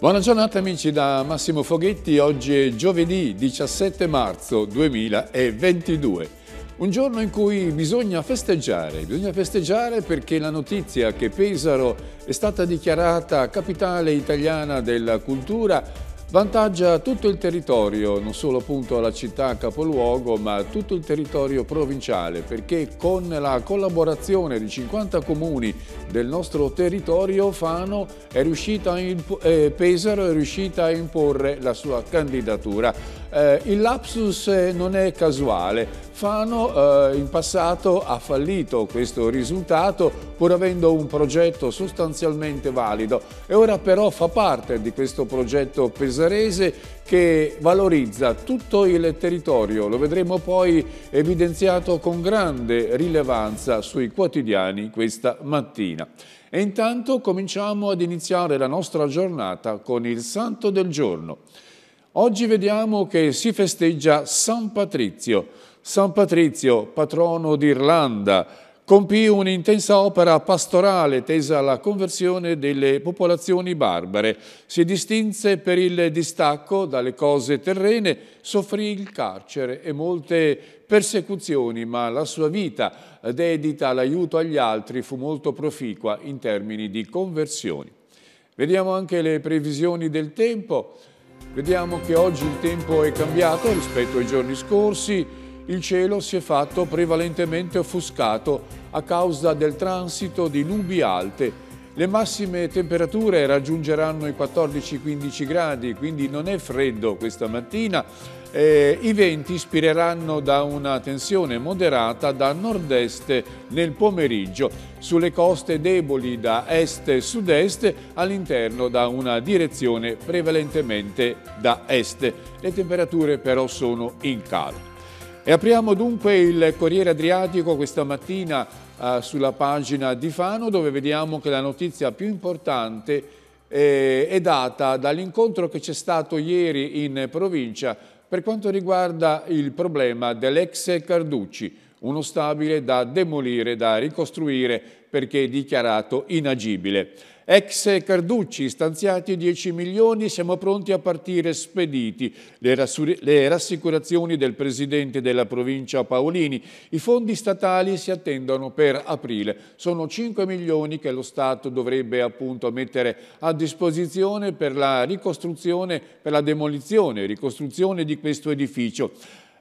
Buona giornata amici da Massimo Foghetti, oggi è giovedì 17 marzo 2022. Un giorno in cui bisogna festeggiare, bisogna festeggiare perché la notizia che Pesaro è stata dichiarata capitale italiana della cultura Vantaggia tutto il territorio, non solo appunto la città capoluogo, ma tutto il territorio provinciale, perché con la collaborazione di 50 comuni del nostro territorio Fano è riuscita eh, Pesaro è riuscita a imporre la sua candidatura. Eh, il lapsus eh, non è casuale, Fano eh, in passato ha fallito questo risultato pur avendo un progetto sostanzialmente valido e ora però fa parte di questo progetto pesarese che valorizza tutto il territorio, lo vedremo poi evidenziato con grande rilevanza sui quotidiani questa mattina. E intanto cominciamo ad iniziare la nostra giornata con il Santo del Giorno. Oggi vediamo che si festeggia San Patrizio, San Patrizio, patrono d'Irlanda, compì un'intensa opera pastorale tesa alla conversione delle popolazioni barbare. Si distinse per il distacco dalle cose terrene, soffrì il carcere e molte persecuzioni, ma la sua vita dedita all'aiuto agli altri fu molto proficua in termini di conversioni. Vediamo anche le previsioni del tempo. Vediamo che oggi il tempo è cambiato rispetto ai giorni scorsi il cielo si è fatto prevalentemente offuscato a causa del transito di nubi alte. Le massime temperature raggiungeranno i 14-15 gradi, quindi non è freddo questa mattina. Eh, I venti ispireranno da una tensione moderata da nord-est nel pomeriggio, sulle coste deboli da est e sud-est, all'interno da una direzione prevalentemente da est. Le temperature però sono in calo. E apriamo dunque il Corriere Adriatico questa mattina eh, sulla pagina di Fano dove vediamo che la notizia più importante eh, è data dall'incontro che c'è stato ieri in provincia per quanto riguarda il problema dell'ex Carducci, uno stabile da demolire, da ricostruire perché dichiarato inagibile. Ex Carducci, stanziati 10 milioni, siamo pronti a partire spediti. Le, le rassicurazioni del presidente della provincia Paolini. I fondi statali si attendono per aprile. Sono 5 milioni che lo Stato dovrebbe appunto mettere a disposizione per la ricostruzione, per la demolizione e ricostruzione di questo edificio.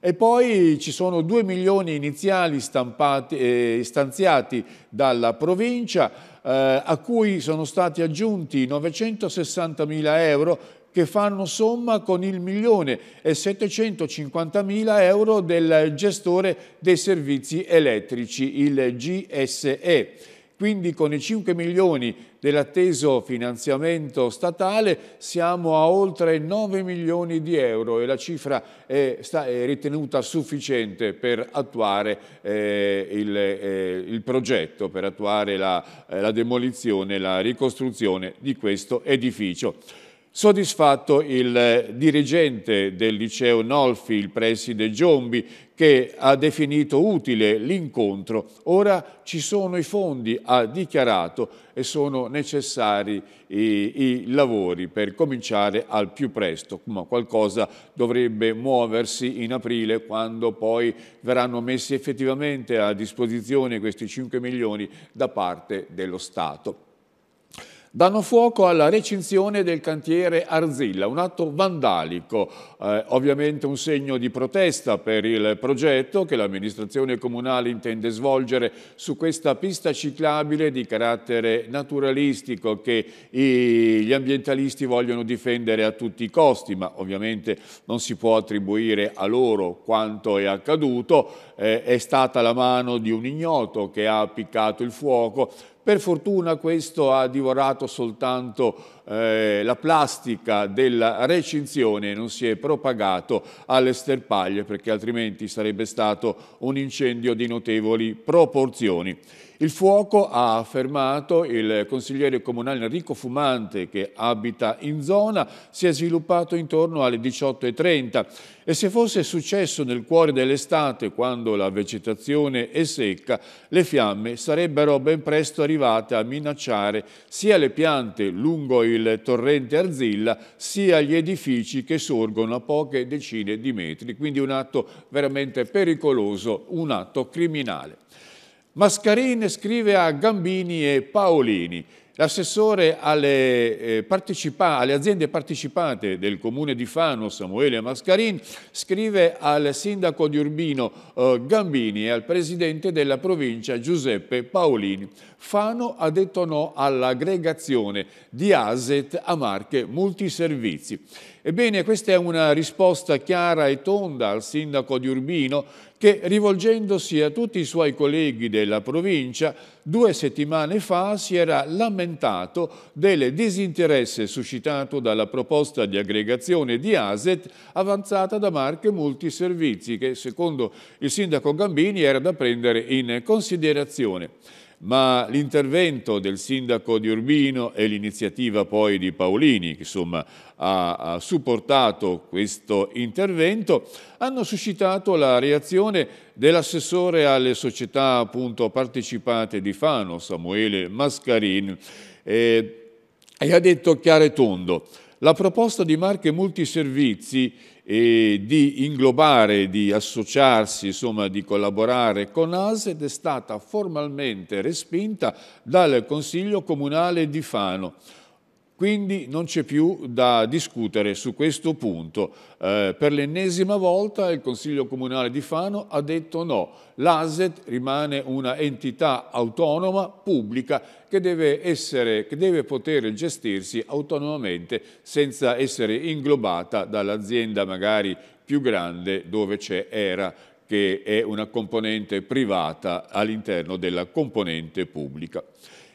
E poi ci sono 2 milioni iniziali stampati, eh, stanziati dalla provincia, eh, a cui sono stati aggiunti 960 mila euro che fanno somma con il milione e 750 mila euro del gestore dei servizi elettrici, il GSE. Quindi con i 5 milioni dell'atteso finanziamento statale siamo a oltre 9 milioni di euro e la cifra è, sta, è ritenuta sufficiente per attuare eh, il, eh, il, progetto, per attuare la, eh, la demolizione e la ricostruzione di questo edificio. Soddisfatto il eh, dirigente del liceo Nolfi, il preside Giombi, che ha definito utile l'incontro. Ora ci sono i fondi, ha dichiarato, e sono necessari i, i lavori per cominciare al più presto, ma qualcosa dovrebbe muoversi in aprile quando poi verranno messi effettivamente a disposizione questi 5 milioni da parte dello Stato danno fuoco alla recinzione del cantiere Arzilla, un atto vandalico, eh, ovviamente un segno di protesta per il progetto che l'amministrazione comunale intende svolgere su questa pista ciclabile di carattere naturalistico che i, gli ambientalisti vogliono difendere a tutti i costi, ma ovviamente non si può attribuire a loro quanto è accaduto, eh, è stata la mano di un ignoto che ha appiccato il fuoco per fortuna questo ha divorato soltanto eh, la plastica della recinzione e non si è propagato alle sterpaglie perché altrimenti sarebbe stato un incendio di notevoli proporzioni. Il fuoco ha fermato il consigliere comunale Enrico Fumante che abita in zona, si è sviluppato intorno alle 18.30 e se fosse successo nel cuore dell'estate quando la vegetazione è secca, le fiamme sarebbero ben presto arrivate a minacciare sia le piante lungo il torrente Arzilla sia gli edifici che sorgono a poche decine di metri, quindi un atto veramente pericoloso, un atto criminale. Mascarin scrive a Gambini e Paolini. L'assessore alle, eh, alle, aziende partecipate del comune di Fano, Samuele Mascarin, scrive al sindaco di Urbino eh, Gambini e al presidente della provincia Giuseppe Paolini. Fano ha detto no all'aggregazione di ASET a marche multiservizi. Ebbene, questa è una risposta chiara e tonda al sindaco di Urbino che, rivolgendosi a tutti i suoi colleghi della provincia, due settimane fa si era lamentato del disinteresse suscitato dalla proposta di aggregazione di ASET avanzata da Marche Multiservizi che, secondo il sindaco Gambini, era da prendere in considerazione ma l'intervento del sindaco di Urbino e l'iniziativa poi di Paolini, che insomma ha, supportato questo intervento, hanno suscitato la reazione dell'assessore alle società appunto partecipate di Fano, Samuele Mascarin, eh, e ha detto chiaro e tondo, la proposta di marche multiservizi e di inglobare, di associarsi, insomma, di collaborare con ASED è stata formalmente respinta dal Consiglio Comunale di Fano. Quindi non c'è più da discutere su questo punto. Eh, per l'ennesima volta il Consiglio Comunale di Fano ha detto no, l'ASET rimane una entità autonoma, pubblica, che deve, essere, che deve poter gestirsi autonomamente senza essere inglobata dall'azienda magari più grande dove c'è ERA che è una componente privata all'interno della componente pubblica.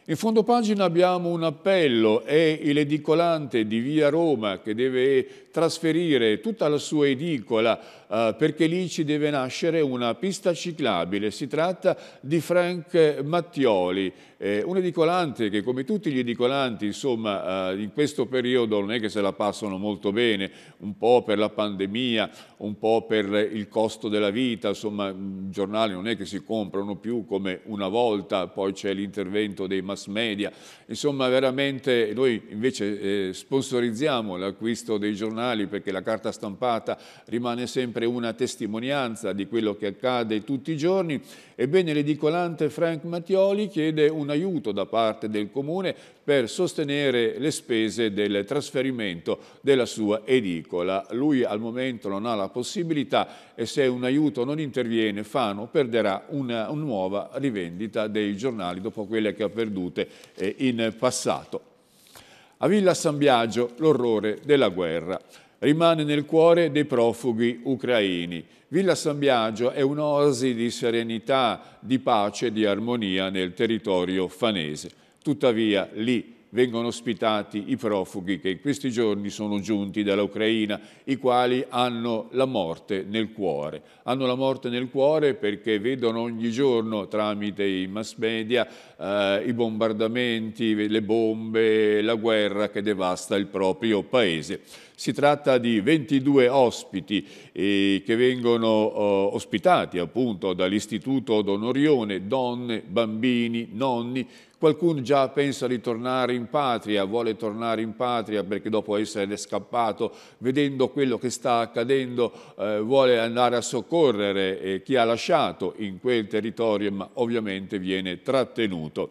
In fondo pagina abbiamo un appello, è l'edicolante di Via Roma che deve trasferire tutta la sua edicola eh, perché lì ci deve nascere una pista ciclabile. Si tratta di Frank Mattioli, eh, un edicolante che come tutti gli edicolanti insomma, eh, in questo periodo non è che se la passano molto bene, un po' per la pandemia, un po' per il costo della vita, insomma i mm, giornali non è che si comprano più come una volta, poi c'è l'intervento dei mass media, insomma veramente noi invece eh, sponsorizziamo l'acquisto dei giornali giornali, perché la carta stampata rimane sempre una testimonianza di quello che accade tutti i giorni. Ebbene, l'edicolante Frank Mattioli chiede un aiuto da parte del Comune per sostenere le spese del trasferimento della sua edicola. Lui al momento non ha la possibilità e se un aiuto non interviene Fano perderà una, una nuova rivendita dei giornali dopo quelle che ha perdute eh, in passato. A Villa San Biagio l'orrore della guerra rimane nel cuore dei profughi ucraini. Villa San Biagio è un'oasi di serenità, di pace, di armonia nel territorio fanese. Tuttavia lì vengono ospitati i profughi che in questi giorni sono giunti dall'Ucraina, i quali hanno la morte nel cuore. Hanno la morte nel cuore perché vedono ogni giorno tramite i mass media eh, i bombardamenti, le bombe, la guerra che devasta il proprio paese. Si tratta di 22 ospiti eh, che vengono oh, ospitati appunto dall'Istituto Donorione, donne, bambini, nonni, Qualcuno già pensa di tornare in patria, vuole tornare in patria perché dopo essere scappato, vedendo quello che sta accadendo, eh, vuole andare a soccorrere eh, chi ha lasciato in quel territorio, ma ovviamente viene trattenuto.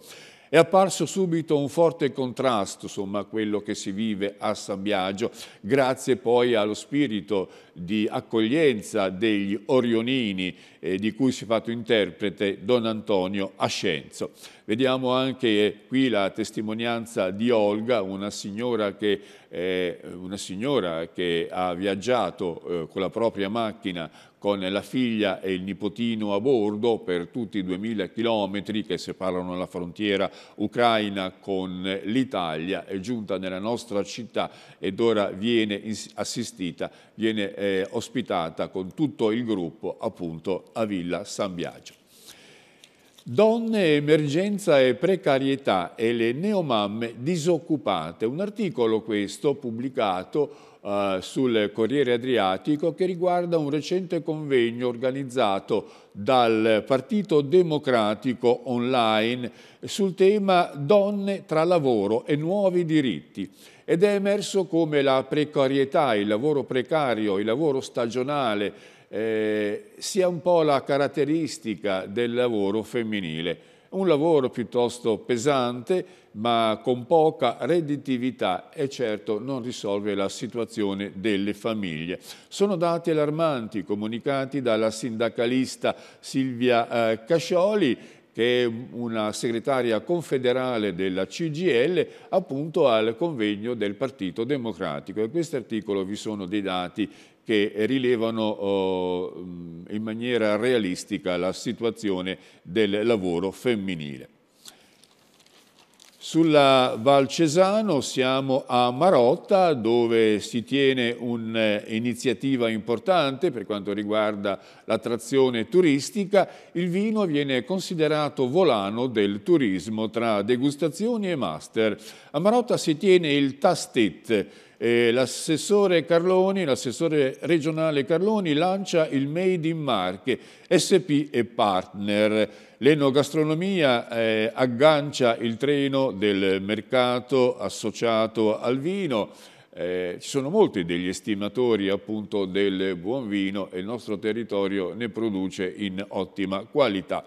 È apparso subito un forte contrasto insomma, a quello che si vive a San Biagio, grazie poi allo spirito di accoglienza degli Orionini, eh, di cui si è fatto interprete Don Antonio Ascenzo. Vediamo anche qui la testimonianza di Olga, una signora che, eh, una signora che ha viaggiato eh, con la propria macchina con la figlia e il nipotino a bordo per tutti i 2000 chilometri che separano la frontiera ucraina con l'Italia, è giunta nella nostra città ed ora viene assistita, viene eh, ospitata con tutto il gruppo appunto a Villa San Biagio. Donne, emergenza e precarietà e le neomamme disoccupate. Un articolo questo pubblicato eh, sul Corriere Adriatico che riguarda un recente convegno organizzato dal Partito Democratico online sul tema donne tra lavoro e nuovi diritti ed è emerso come la precarietà, il lavoro precario, il lavoro stagionale eh, sia un po' la caratteristica del lavoro femminile un lavoro piuttosto pesante ma con poca redditività e certo non risolve la situazione delle famiglie. Sono dati allarmanti comunicati dalla sindacalista Silvia eh, Cascioli che è una segretaria confederale della CGL, appunto al convegno del Partito Democratico. In questo articolo vi sono dei dati che rilevano oh, mm, in maniera realistica la situazione del lavoro femminile. Sulla Val Cesano siamo a Marotta dove si tiene un'iniziativa importante per quanto riguarda l'attrazione turistica. Il vino viene considerato volano del turismo tra degustazioni e master. A Marotta si tiene il Tastet, eh, l'assessore Carloni, l'assessore regionale Carloni lancia il Made in Marche, SP e partner. L'enogastronomia eh, aggancia il treno del mercato associato al vino, eh, ci sono molti degli estimatori appunto del buon vino e il nostro territorio ne produce in ottima qualità.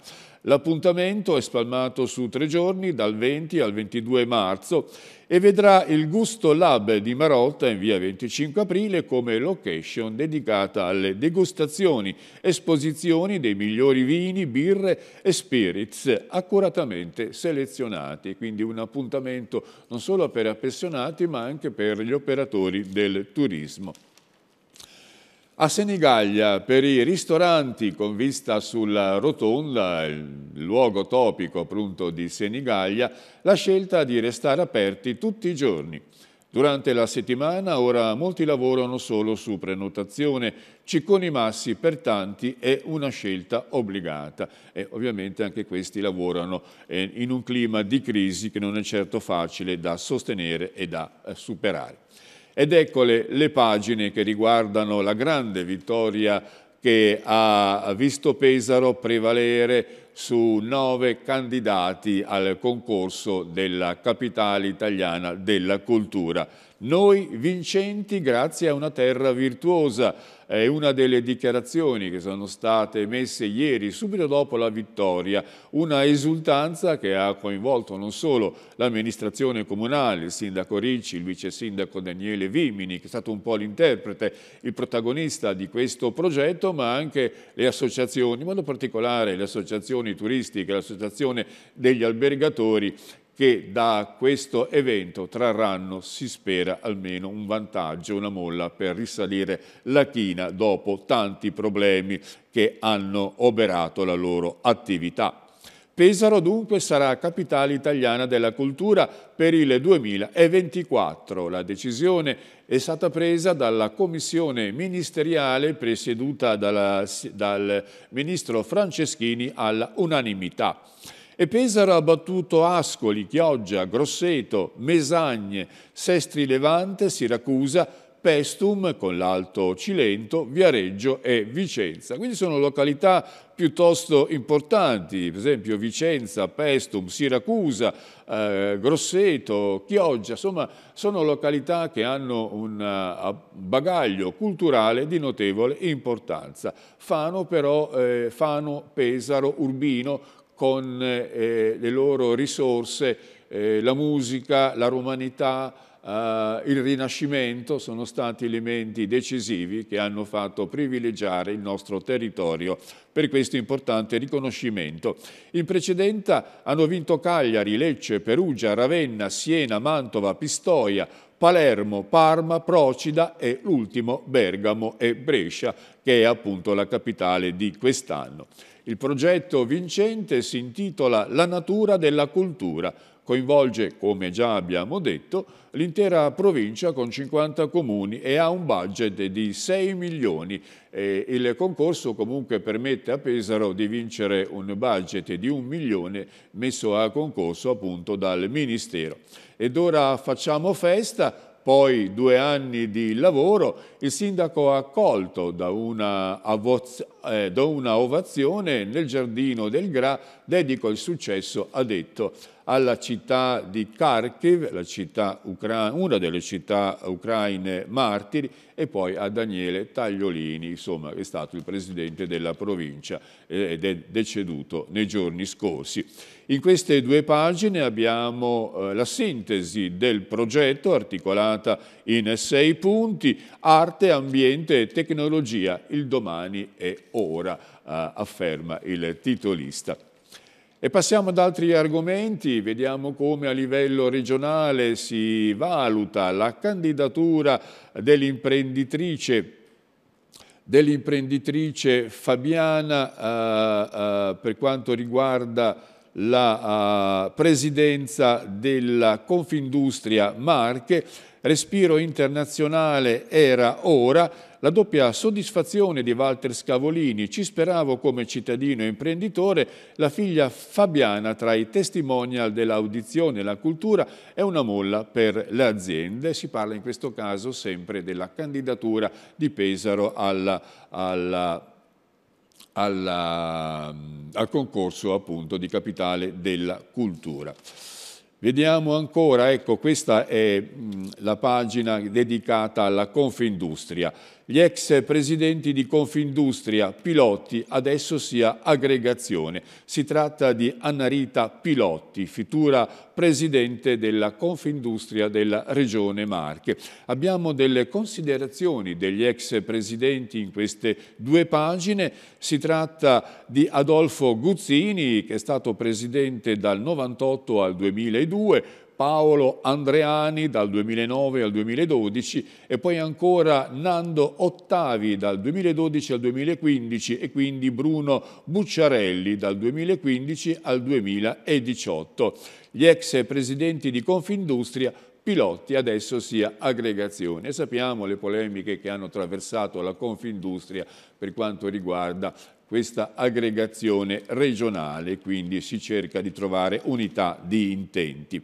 L'appuntamento è spalmato su tre giorni, dal 20 al 22 marzo, e vedrà il Gusto Lab di Marotta in via 25 aprile come location dedicata alle degustazioni, esposizioni dei migliori vini, birre e spirits accuratamente selezionati. Quindi un appuntamento non solo per appassionati ma anche per gli operatori del turismo. A Senigallia, per i ristoranti con vista sulla rotonda, il luogo topico appunto di Senigallia, la scelta di restare aperti tutti i giorni. Durante la settimana ora molti lavorano solo su prenotazione, Cicconi Massi per tanti è una scelta obbligata e ovviamente anche questi lavorano eh, in un clima di crisi che non è certo facile da sostenere e da eh, superare. Ed eccole le pagine che riguardano la grande vittoria che ha visto Pesaro prevalere su nove candidati al concorso della capitale italiana della cultura. Noi vincenti grazie a una terra virtuosa, è una delle dichiarazioni che sono state messe ieri, subito dopo la vittoria, una esultanza che ha coinvolto non solo l'amministrazione comunale, il sindaco Ricci, il vice sindaco Daniele Vimini, che è stato un po' l'interprete, il protagonista di questo progetto, ma anche le associazioni, in modo particolare le associazioni turistiche, l'associazione degli albergatori, che da questo evento trarranno, si spera, almeno un vantaggio, una molla per risalire la china dopo tanti problemi che hanno oberato la loro attività. Pesaro dunque sarà capitale italiana della cultura per il 2024. La decisione è stata presa dalla commissione ministeriale presieduta dalla, dal ministro Franceschini all'unanimità. E Pesaro ha battuto Ascoli, Chioggia, Grosseto, Mesagne, Sestri Levante, Siracusa, Pestum con l'Alto Cilento, Viareggio e Vicenza. Quindi sono località piuttosto importanti, per esempio Vicenza, Pestum, Siracusa, eh, Grosseto, Chioggia, insomma sono località che hanno un eh, bagaglio culturale di notevole importanza. Fano però, eh, Fano, Pesaro, Urbino, con eh, le loro risorse, eh, la musica, la romanità, eh, il rinascimento sono stati elementi decisivi che hanno fatto privilegiare il nostro territorio per questo importante riconoscimento. In precedenza hanno vinto Cagliari, Lecce, Perugia, Ravenna, Siena, Mantova, Pistoia, Palermo, Parma, Procida e l'ultimo Bergamo e Brescia, che è appunto la capitale di quest'anno. Il progetto vincente si intitola La natura della cultura, coinvolge, come già abbiamo detto, l'intera provincia con 50 comuni e ha un budget di 6 milioni. E il concorso comunque permette a Pesaro di vincere un budget di 1 milione messo a concorso appunto dal Ministero. Ed ora facciamo festa, poi due anni di lavoro, il sindaco ha accolto da una, eh, da una ovazione nel giardino del Gra, dedico il successo, ha detto, alla città di Kharkiv, città una delle città ucraine martiri, e poi a Daniele Tagliolini, insomma, che è stato il presidente della provincia eh, ed è deceduto nei giorni scorsi. In queste due pagine abbiamo eh, la sintesi del progetto articolata in sei punti, arte, ambiente e tecnologia, il domani è ora, eh, afferma il titolista. E passiamo ad altri argomenti, vediamo come a livello regionale si valuta la candidatura dell'imprenditrice dell Fabiana eh, eh, per quanto riguarda la uh, presidenza della Confindustria Marche. Respiro internazionale era ora, la doppia soddisfazione di Walter Scavolini, ci speravo come cittadino e imprenditore, la figlia Fabiana tra i testimonial dell'audizione La cultura è una molla per le aziende, si parla in questo caso sempre della candidatura di Pesaro alla, alla alla, al concorso appunto di capitale della cultura. Vediamo ancora, ecco questa è la pagina dedicata alla Confindustria gli ex presidenti di Confindustria, Pilotti, adesso sia aggregazione. Si tratta di Annarita Pilotti, futura presidente della Confindustria della Regione Marche. Abbiamo delle considerazioni degli ex presidenti in queste due pagine. Si tratta di Adolfo Guzzini, che è stato presidente dal 1998 al 2002, Paolo Andreani dal 2009 al 2012 e poi ancora Nando Ottavi dal 2012 al 2015 e quindi Bruno Bucciarelli dal 2015 al 2018. Gli ex presidenti di Confindustria piloti adesso sia aggregazione. Sappiamo le polemiche che hanno attraversato la Confindustria per quanto riguarda questa aggregazione regionale, quindi si cerca di trovare unità di intenti.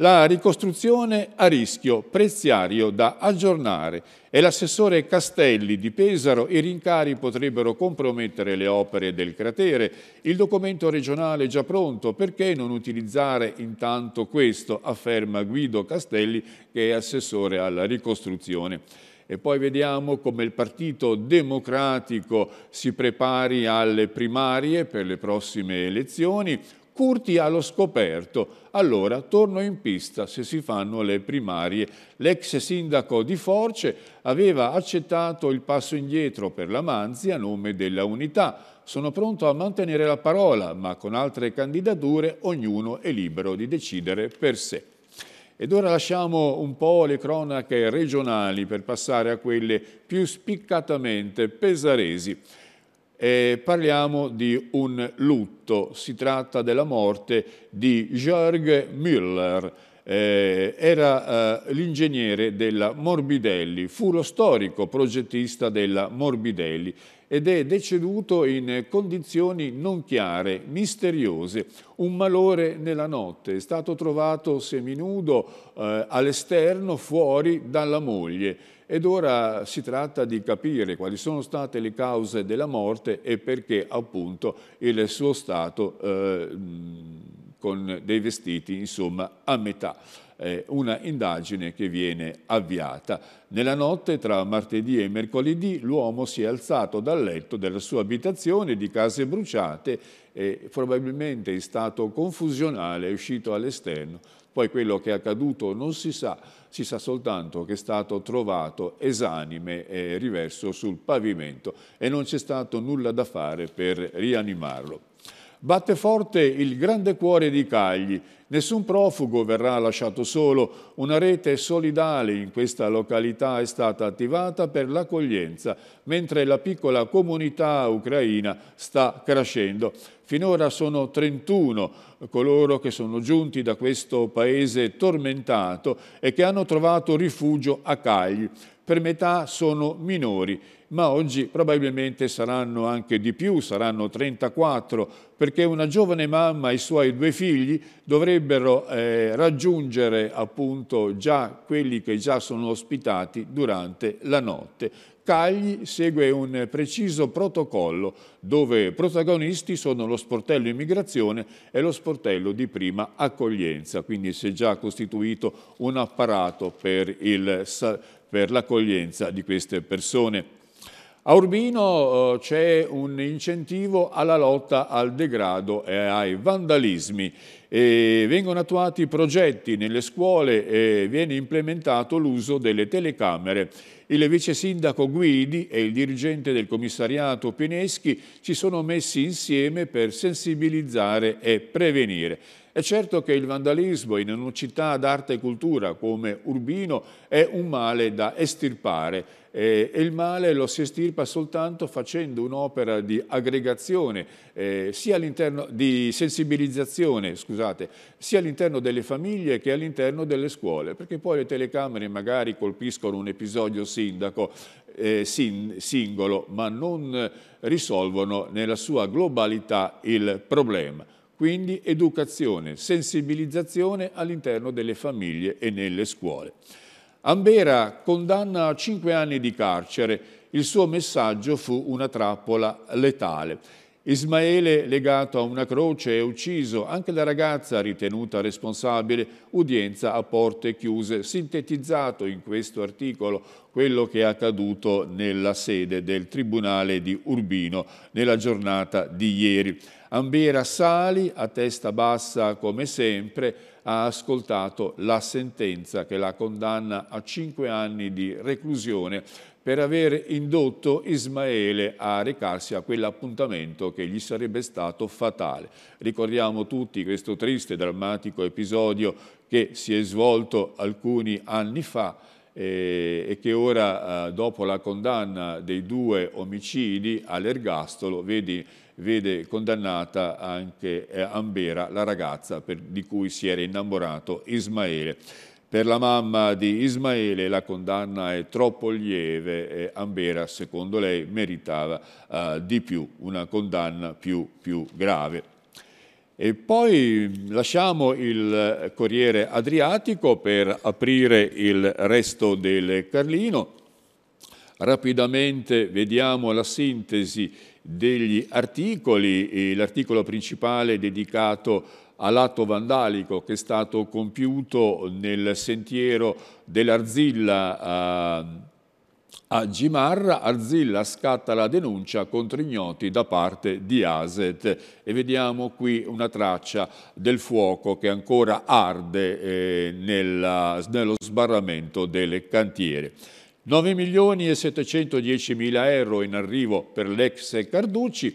La ricostruzione a rischio preziario da aggiornare e l'assessore Castelli di Pesaro i rincari potrebbero compromettere le opere del cratere. Il documento regionale è già pronto, perché non utilizzare intanto questo, afferma Guido Castelli che è assessore alla ricostruzione. E poi vediamo come il Partito Democratico si prepari alle primarie per le prossime elezioni. Curti allo scoperto. Allora torno in pista se si fanno le primarie. L'ex sindaco di Force aveva accettato il passo indietro per la Manzi a nome della unità. Sono pronto a mantenere la parola, ma con altre candidature ognuno è libero di decidere per sé. Ed ora lasciamo un po' le cronache regionali per passare a quelle più spiccatamente pesaresi. Eh, parliamo di un lutto, si tratta della morte di Jörg Müller, eh, era eh, l'ingegnere della Morbidelli, fu lo storico progettista della Morbidelli ed è deceduto in condizioni non chiare, misteriose, un malore nella notte, è stato trovato seminudo eh, all'esterno fuori dalla moglie ed ora si tratta di capire quali sono state le cause della morte e perché appunto il suo stato eh, con dei vestiti insomma a metà una indagine che viene avviata. Nella notte tra martedì e mercoledì l'uomo si è alzato dal letto della sua abitazione di case bruciate e probabilmente in stato confusionale è uscito all'esterno poi quello che è accaduto non si sa, si sa soltanto che è stato trovato esanime e riverso sul pavimento e non c'è stato nulla da fare per rianimarlo. Batte forte il grande cuore di Cagli. Nessun profugo verrà lasciato solo. Una rete solidale in questa località è stata attivata per l'accoglienza, mentre la piccola comunità ucraina sta crescendo. Finora sono 31 coloro che sono giunti da questo paese tormentato e che hanno trovato rifugio a Cagli per metà sono minori, ma oggi probabilmente saranno anche di più, saranno 34, perché una giovane mamma e i suoi due figli dovrebbero eh, raggiungere appunto già quelli che già sono ospitati durante la notte. Cagli segue un preciso protocollo dove protagonisti sono lo sportello immigrazione e lo sportello di prima accoglienza, quindi si è già costituito un apparato per il per l'accoglienza di queste persone. A Urbino eh, c'è un incentivo alla lotta al degrado e ai vandalismi. E vengono attuati progetti nelle scuole e viene implementato l'uso delle telecamere. Il vice sindaco Guidi e il dirigente del commissariato Pineschi ci sono messi insieme per sensibilizzare e prevenire. È certo che il vandalismo in una città d'arte e cultura come Urbino è un male da estirpare e il male lo si estirpa soltanto facendo un'opera di aggregazione, eh, sia all'interno di sensibilizzazione, scusate, sia all'interno delle famiglie che all'interno delle scuole, perché poi le telecamere magari colpiscono un episodio sindaco eh, sin, singolo, ma non risolvono nella sua globalità il problema. Quindi educazione, sensibilizzazione all'interno delle famiglie e nelle scuole. Ambera condanna a cinque anni di carcere. Il suo messaggio fu una trappola letale. Ismaele, legato a una croce è ucciso, anche la ragazza ritenuta responsabile, udienza a porte chiuse, sintetizzato in questo articolo quello che è accaduto nella sede del Tribunale di Urbino nella giornata di ieri. Ambera Sali, a testa bassa come sempre, ha ascoltato la sentenza che la condanna a cinque anni di reclusione per aver indotto Ismaele a recarsi a quell'appuntamento che gli sarebbe stato fatale. Ricordiamo tutti questo triste e drammatico episodio che si è svolto alcuni anni fa eh, e che ora, eh, dopo la condanna dei due omicidi all'ergastolo, vede, vede condannata anche eh, Ambera, la ragazza per, di cui si era innamorato Ismaele. Per la mamma di Ismaele la condanna è troppo lieve e Ambera, secondo lei, meritava eh, di più, una condanna più, più grave. E poi mm, lasciamo il eh, Corriere Adriatico per aprire il resto del Carlino. Rapidamente vediamo la sintesi degli articoli, eh, l'articolo principale dedicato a all'atto vandalico che è stato compiuto nel sentiero dell'Arzilla eh, a, a Gimarra. Arzilla scatta la denuncia contro ignoti da parte di Aset e vediamo qui una traccia del fuoco che ancora arde eh, nella, nello sbarramento delle cantiere. 9 milioni e 710 mila euro in arrivo per l'ex Carducci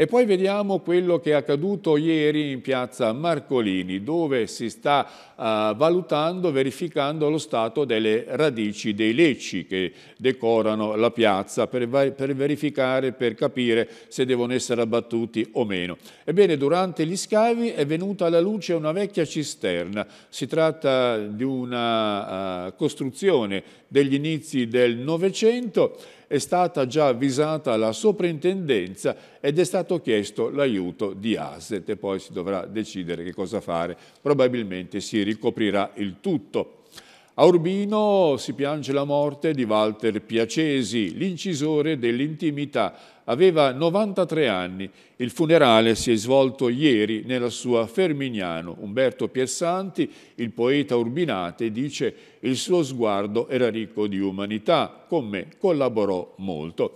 e poi vediamo quello che è accaduto ieri in piazza Marcolini, dove si sta uh, valutando, verificando lo stato delle radici dei lecci che decorano la piazza per, per verificare, per capire se devono essere abbattuti o meno. Ebbene, durante gli scavi è venuta alla luce una vecchia cisterna. Si tratta di una uh, costruzione degli inizi del Novecento è stata già avvisata la soprintendenza ed è stato chiesto l'aiuto di Asset e poi si dovrà decidere che cosa fare. Probabilmente si ricoprirà il tutto. A Urbino si piange la morte di Walter Piacesi, l'incisore dell'intimità. Aveva 93 anni. Il funerale si è svolto ieri nella sua Fermignano. Umberto Piersanti, il poeta urbinate, dice «Il suo sguardo era ricco di umanità, con me collaborò molto».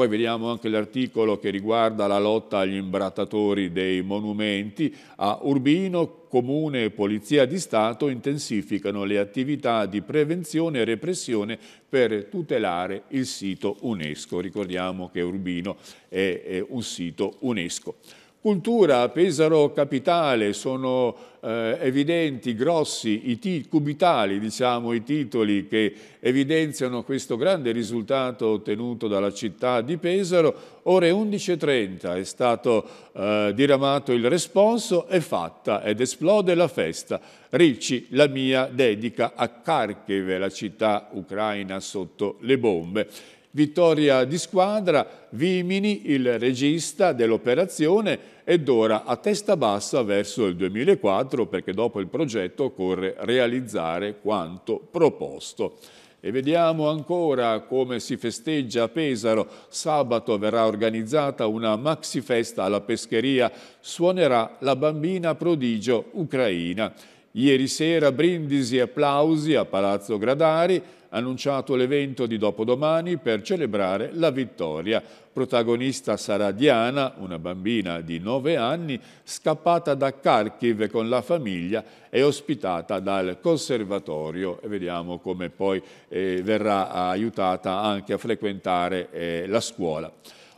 Poi vediamo anche l'articolo che riguarda la lotta agli imbrattatori dei monumenti. A Urbino, Comune e Polizia di Stato intensificano le attività di prevenzione e repressione per tutelare il sito UNESCO. Ricordiamo che Urbino è un sito UNESCO. Cultura, Pesaro Capitale, sono eh, evidenti, grossi, i cubitali, diciamo, i titoli che evidenziano questo grande risultato ottenuto dalla città di Pesaro. Ore 11.30 è stato eh, diramato il responso, è fatta ed esplode la festa. Ricci, la mia dedica a Kharkiv, la città ucraina sotto le bombe. Vittoria di squadra, Vimini, il regista dell'operazione, ed ora a testa bassa verso il 2004 perché dopo il progetto occorre realizzare quanto proposto. E vediamo ancora come si festeggia a Pesaro. Sabato verrà organizzata una maxi festa alla pescheria. Suonerà la bambina prodigio ucraina. Ieri sera brindisi e applausi a Palazzo Gradari annunciato l'evento di dopodomani per celebrare la vittoria. Protagonista sarà Diana, una bambina di 9 anni, scappata da Kharkiv con la famiglia e ospitata dal conservatorio. E vediamo come poi eh, verrà aiutata anche a frequentare eh, la scuola.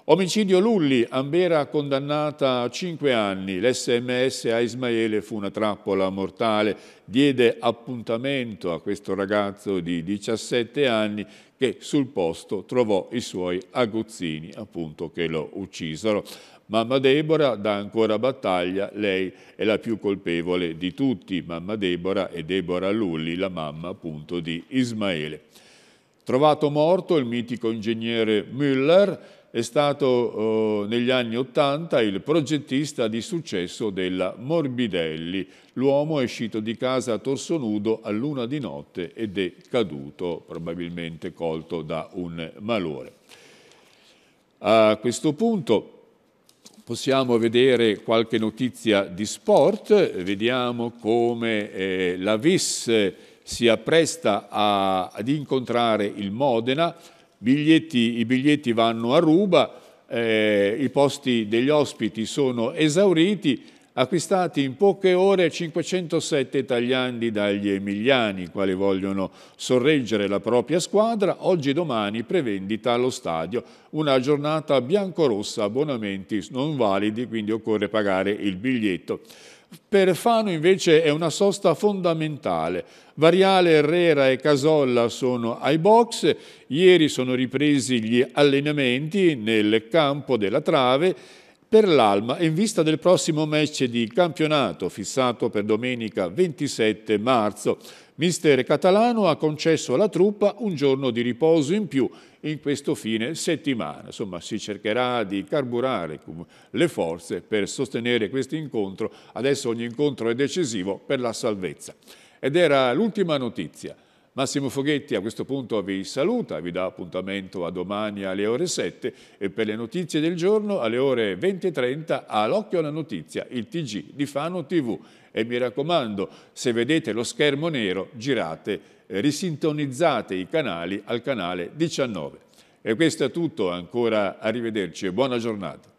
Omicidio Lulli, Ambera condannata a 5 anni, l'SMS a Ismaele fu una trappola mortale, diede appuntamento a questo ragazzo di 17 anni che sul posto trovò i suoi aguzzini, appunto che lo uccisero. Mamma Debora dà ancora battaglia, lei è la più colpevole di tutti, mamma Debora e Debora Lulli, la mamma appunto di Ismaele. Trovato morto il mitico ingegnere Müller, è stato eh, negli anni Ottanta il progettista di successo della Morbidelli. L'uomo è uscito di casa a torso nudo a luna di notte ed è caduto, probabilmente colto da un malore. A questo punto possiamo vedere qualche notizia di sport, vediamo come eh, la VIS si appresta a, ad incontrare il Modena, biglietti, i biglietti vanno a ruba, eh, i posti degli ospiti sono esauriti, acquistati in poche ore 507 tagliandi dagli emiliani, quali vogliono sorreggere la propria squadra, oggi domani prevendita allo stadio. Una giornata biancorossa, abbonamenti non validi, quindi occorre pagare il biglietto. Per Fano invece è una sosta fondamentale. Variale, Herrera e Casolla sono ai box. Ieri sono ripresi gli allenamenti nel campo della Trave per l'Alma in vista del prossimo match di campionato fissato per domenica 27 marzo. Mister Catalano ha concesso alla truppa un giorno di riposo in più in questo fine settimana. Insomma, si cercherà di carburare le forze per sostenere questo incontro. Adesso ogni incontro è decisivo per la salvezza. Ed era l'ultima notizia. Massimo Foghetti a questo punto vi saluta, vi dà appuntamento a domani alle ore 7 e per le notizie del giorno alle ore 20.30 all'occhio alla notizia, il TG di Fano TV. E mi raccomando, se vedete lo schermo nero, girate, eh, risintonizzate i canali al canale 19. E questo è tutto, ancora arrivederci e buona giornata.